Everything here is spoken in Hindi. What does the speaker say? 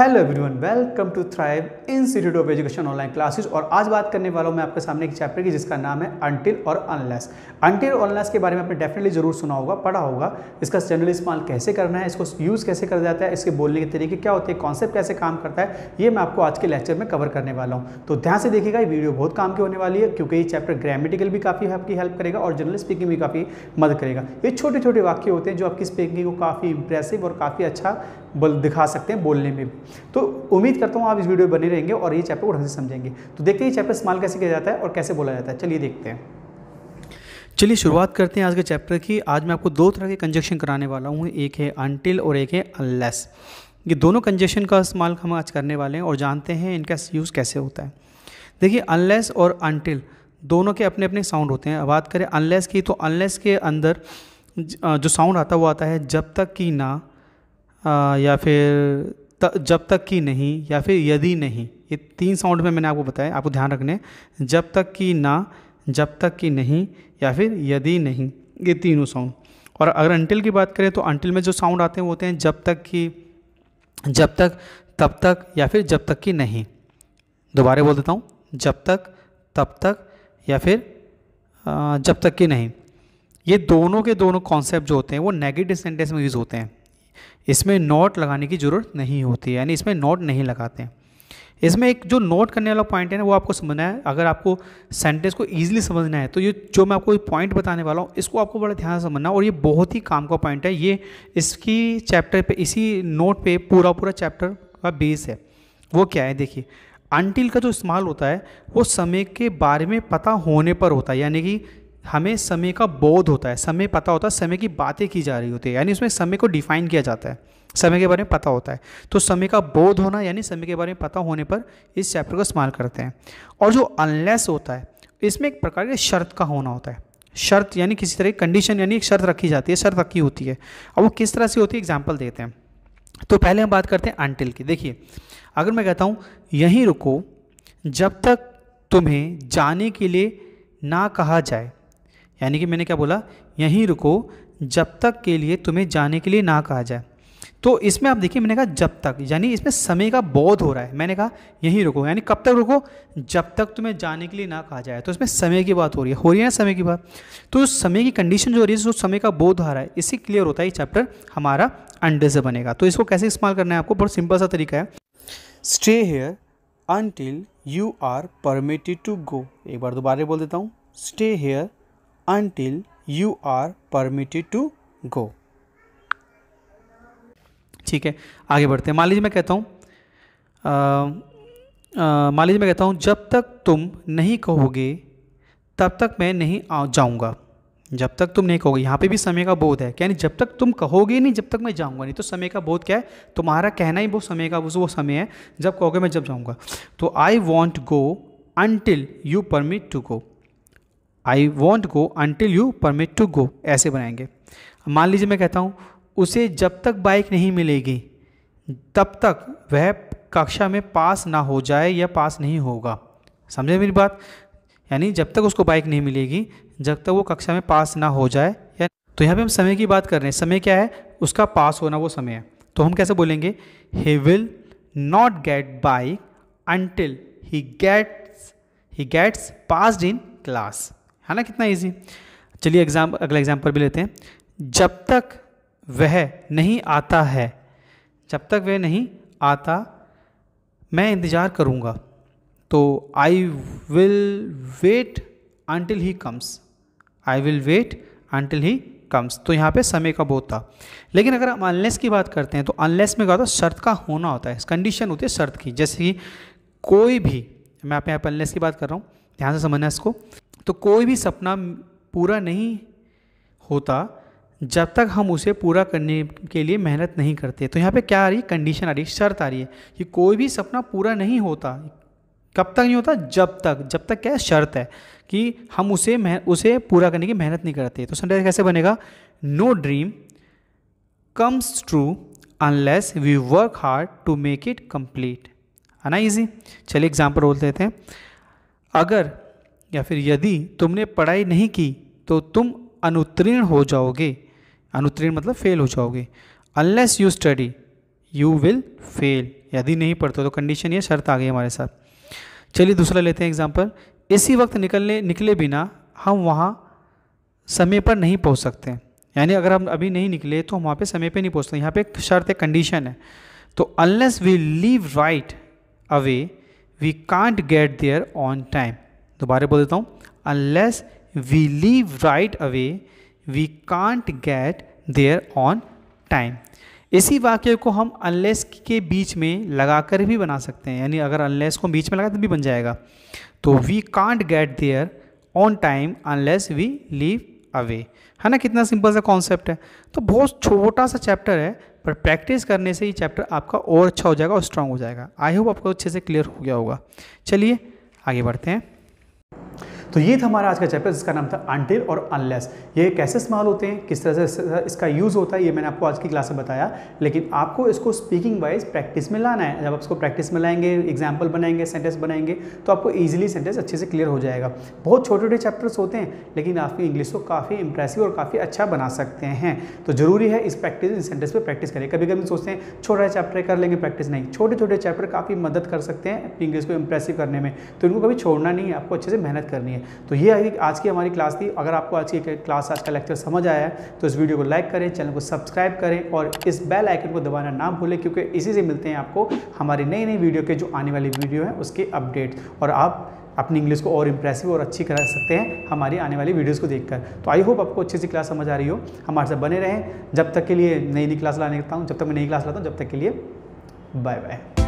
Hello everyone welcome to Thrive Institute of Education online classes और आज बात करने वाला हूँ मैं आपके सामने एक चैप्टर की जिसका नाम है अनटिल और अनलेस अंटिल और अनलेस के बारे में आपने डेफिनेटली जरूर सुना होगा पढ़ा होगा इसका जनरल इस्तेमाल कैसे करना है इसको यूज़ कैसे कर जाता है इसके बोलने के तरीके क्या होते हैं कॉन्सेप्ट कैसे काम करता है ये मैं आपको आज के लेक्चर में कवर करने वाला हूँ तो ध्यान से देखिएगा ये वीडियो बहुत काम की होने वाली है क्योंकि ये चैप्टर ग्रामेटिकल भी काफ़ी आपकी हेल्प करेगा और जनरल स्पीकिंग भी काफ़ी मदद करेगा ये छोटे छोटे वाक्य होते हैं जो आपकी स्पीकिंग को काफ़ी इंप्रेसिव और काफ़ी अच्छा दिखा सकते हैं बोलने में तो उम्मीद करता हूँ आप इस वीडियो में बने रहेंगे और ये चैप्टर को ढंग से समझेंगे तो देखते हैं ये चैप्टर इस्तेमाल कैसे किया जाता है और कैसे बोला जाता है चलिए देखते हैं चलिए शुरुआत करते हैं आज के चैप्टर की आज मैं आपको दो तरह के कंजेक्शन कराने वाला हूँ एक है अनटिल और एक है अनलेस ये दोनों कंजेक्शन का इस्तेमाल हम आज करने वाले हैं और जानते हैं इनका यूज़ कैसे होता है देखिए अनलेस और अनटिल दोनों के अपने अपने साउंड होते हैं बात करें अनलेस की तो अनलेस के अंदर जो साउंड आता वो आता है जब तक कि ना आ, या फिर त, जब तक कि नहीं या फिर यदि नहीं ये तीन साउंड में मैंने आपको बताया आपको ध्यान रखने जब तक कि ना जब तक कि नहीं या फिर यदि नहीं ये तीनों साउंड और अगर अंटिल की बात करें तो अंटिल में जो साउंड आते हैं वो होते हैं जब तक कि जब तक तब तक या फिर जब तक कि नहीं दोबारा बोल देता हूँ जब तक तब तक या फिर जब तक कि नहीं ये दोनों के दोनों कॉन्सेप्ट जो होते हैं वो नेगेटिव सेंटेंस में यूज़ होते हैं इसमें नोट लगाने की ज़रूरत नहीं होती यानी इसमें नोट नहीं लगाते हैं इसमें एक जो नोट करने वाला पॉइंट है ना वो आपको समझना है अगर आपको सेंटेंस को ईजिली समझना है तो ये जो मैं आपको पॉइंट बताने वाला हूँ इसको आपको बड़ा ध्यान से समझना और ये बहुत ही काम का पॉइंट है ये इसकी चैप्टर पे इसी नोट पे पूरा पूरा चैप्टर का बेस है वो क्या है देखिए अंटिल का जो इस्तेमाल होता है वो समय के बारे में पता होने पर होता है यानी कि हमें समय का बोध होता है समय पता होता है समय की बातें की जा रही होती है यानी उसमें समय को डिफाइन किया जाता है समय के बारे में पता होता है तो समय का बोध होना यानी समय के बारे में पता होने पर इस चैप्टर का इस्तेमाल करते हैं और जो अनलेस होता है इसमें एक प्रकार के शर्त का होना होता है शर्त यानी किसी तरह की कंडीशन यानी एक शर्त रखी जाती है शर्त रखी होती है और वो किस तरह से होती है एग्जाम्पल देते हैं तो पहले हम बात करते हैं अनटिल की देखिए अगर मैं कहता हूँ यहीं रुको जब तक तुम्हें जाने के लिए ना कहा जाए यानी कि मैंने क्या बोला यहीं रुको जब तक के लिए तुम्हें जाने के लिए ना कहा जाए तो इसमें आप देखिए मैंने कहा जब तक यानी इसमें समय का बोध हो रहा है मैंने कहा यहीं रुको यानी कब तक रुको जब तक तुम्हें जाने के लिए ना कहा जाए तो इसमें समय की बात हो रही है हो रही है ना समय की बात तो उस समय की कंडीशन जो हो रही है जो समय का बोध आ रहा है इससे क्लियर होता है ये चैप्टर हमारा अंडे से बनेगा तो इसको कैसे इस्तेमाल करना है आपको बहुत सिंपल सा तरीका है stay here until you are permitted to go एक बार दोबारा बोल देता हूँ stay here until you are permitted to go. ठीक है आगे बढ़ते हैं मान लीजिए मैं कहता हूँ मान लीजिए मैं कहता हूँ जब तक तुम नहीं कहोगे तब तक मैं नहीं जाऊँगा जब तक तुम नहीं कहोगे यहाँ पे भी समय का बोध है यानी जब तक तुम कहोगे नहीं जब तक मैं जाऊँगा नहीं तो समय का बोध क्या है तुम्हारा कहना ही वो समय का वो समय है जब कहोगे मैं जब जाऊँगा तो I won't go until you permit to go I won't go until you permit to go ऐसे बनाएंगे मान लीजिए मैं कहता हूँ उसे जब तक बाइक नहीं मिलेगी तब तक वह कक्षा में पास ना हो जाए या पास नहीं होगा समझे मेरी बात यानी जब तक उसको बाइक नहीं मिलेगी जब तक वो कक्षा में पास ना हो जाए या तो यहाँ पे हम समय की बात कर रहे हैं समय क्या है उसका पास होना वो समय है तो हम कैसे बोलेंगे he will not get bike until he gets he gets passed in class है ना कितना ईजी चलिए एग्जाम अगला एग्जाम्पल भी लेते हैं जब तक वह नहीं आता है जब तक वह नहीं आता मैं इंतज़ार करूँगा तो I will wait until he comes I will wait until he comes तो यहाँ पे समय का बहुत था लेकिन अगर हम अनलेस की बात करते हैं तो अनलेस में क्या होता है शर्त का होना होता है कंडीशन होती है शर्त की जैसे कि कोई भी मैं आप यहाँ पर अनलेस की बात कर रहा हूँ ध्यान से समझना इसको तो कोई भी सपना पूरा नहीं होता जब तक हम उसे पूरा करने के लिए मेहनत नहीं करते तो यहाँ पे क्या आ रही है कंडीशन आ रही है शर्त आ रही है कि कोई भी सपना पूरा नहीं होता कब तक नहीं होता जब तक जब तक क्या शर्त है कि हम उसे मह, उसे पूरा करने की मेहनत नहीं करते तो संडे कैसे बनेगा no dream comes true unless we work hard to make it complete है ना ईजी चलिए एग्जाम्पल बोल देते हैं अगर या फिर यदि तुमने पढ़ाई नहीं की तो तुम अनुत्तीर्ण हो जाओगे अनुत्तीर्ण मतलब फेल हो जाओगे unless you study you will fail यदि नहीं पढ़ते तो कंडीशन ये शर्त आ गई हमारे साथ चलिए दूसरा लेते हैं एग्जाम्पल इसी वक्त निकलने निकले बिना हम वहाँ समय पर नहीं पहुँच सकते यानी अगर हम अभी नहीं निकले तो हम वहाँ पे समय पे नहीं पहुँचते यहाँ पे शर्त एक कंडीशन है तो unless we leave right away we can't get there on time दोबारा बोल देता हूँ unless we leave right away we can't get there on time इसी वाक्य को हम अनलेस के बीच में लगाकर भी बना सकते हैं यानी अगर अनलेस को बीच में लगा तो भी बन जाएगा तो we can't get there on time unless we leave away है ना कितना सिंपल सा कॉन्सेप्ट है तो बहुत छोटा सा चैप्टर है पर प्रैक्टिस करने से ये चैप्टर आपका और अच्छा हो जाएगा और स्ट्रांग हो जाएगा आई होप आपको अच्छे से क्लियर हो गया होगा चलिए आगे बढ़ते हैं तो ये था हमारा आज का चैप्टर जिसका नाम था अनटिल और अनलेस ये कैसे इस्तेमाल होते हैं किस तरह से इसका यूज़ होता है ये मैंने आपको आज की क्लास में बताया लेकिन आपको इसको स्पीकिंग वाइज प्रैक्टिस में लाना है जब आप इसको प्रैक्टिस में लाएंगे एग्जाम्पल बनाएंगे सेंटेंस बनाएंगे तो आपको ईजिली सेंटेंस अच्छे से क्लियर हो जाएगा बहुत छोटे छोटे चैप्टर्स होते हैं लेकिन आपकी इंग्लिश को काफ़ी इंप्रेसिव और काफ़ी अच्छा बना सकते हैं तो ज़रूरी है इस प्रैक्टिस इन सेंटेंस पर प्रैक्टिस करें कभी कभी सोचते हैं छोटा चैप्टर कर लेंगे प्रैक्टिस नहीं छोटे छोटे चैप्टर काफ़ी मदद कर सकते हैं इंग्लिश को इंप्रेसिव करने में तो इनको कभी छोड़ना नहीं है आपको अच्छे से मेहनत करनी है हैं तो ये आज की हमारी क्लास थी अगर आपको आज की क्लास आज का लेक्चर समझ आया है तो इस वीडियो को लाइक करें चैनल को सब्सक्राइब करें और इस बेल आइकन को दबाना ना भूलें क्योंकि इसी से मिलते हैं आपको हमारी नई नई वीडियो के जो आने वाली वीडियो हैं उसके अपडेट और आप अपनी इंग्लिश को और इम्प्रेसिव और अच्छी करा सकते हैं हमारी आने वाली वीडियोस को देखकर तो आई होप आपको अच्छी सी क्लास समझ आ रही हो हमारे साथ बने रहें जब तक के लिए नई नई क्लास लाने देता हूँ जब तक मैं नई क्लास लाता हूँ जब तक के लिए बाय बाय